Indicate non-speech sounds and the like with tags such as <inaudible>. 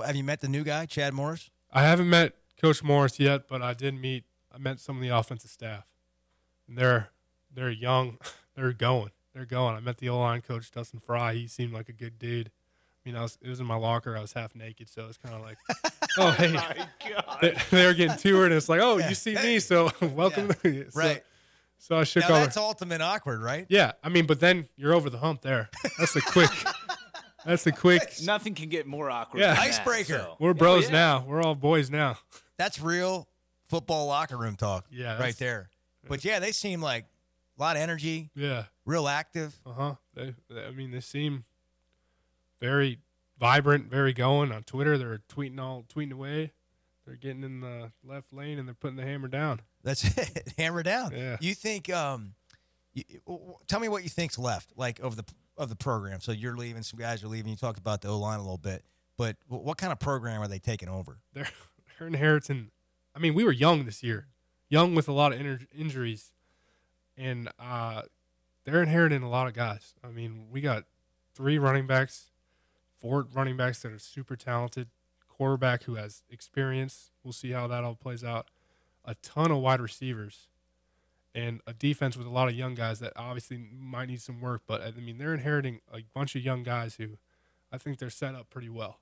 have you met the new guy, Chad Morris? I haven't met Coach Morris yet, but I did meet. I met some of the offensive staff. And they're they're young. <laughs> They're going. They're going. I met the O line coach Dustin Fry. He seemed like a good dude. I mean, I was it was in my locker. I was half naked, so it's kind of like, <laughs> oh hey, oh they, they, were getting toured, and it's like, oh, yeah. you see me, so <laughs> welcome. Yeah. So, right. So I shook. Now over. that's ultimate awkward, right? Yeah, I mean, but then you're over the hump there. That's a quick. That's the quick. <laughs> Nothing can get more awkward. Yeah. than that, Icebreaker. so- We're bros yeah. now. We're all boys now. That's real football locker room talk. Yeah, Right there. But yeah, they seem like a lot of energy, Yeah. real active. Uh huh. They, they- I mean, they seem very vibrant, very going on Twitter. They're tweeting all tweeting away. They're getting in the left lane and they're putting the hammer down. That's <laughs> it. Hammer down. Yeah. You think? Um, you, tell me what you think's left, like over the of the program. So you're leaving, some guys are leaving. You talked about the O line a little bit, but what kind of program are they taking over? They're, <laughs> they're inheriting. I mean, we were young this year, young with a lot of in- injuries, and uh, they're inheriting a lot of guys. I mean, we got three running backs, four running backs that are super talented, quarterback who has experience. We'll see how that all plays out. A ton of wide receivers and a defense with a lot of young guys that obviously might need some work. But I mean, they're inheriting a bunch of young guys who I think they're set up pretty well.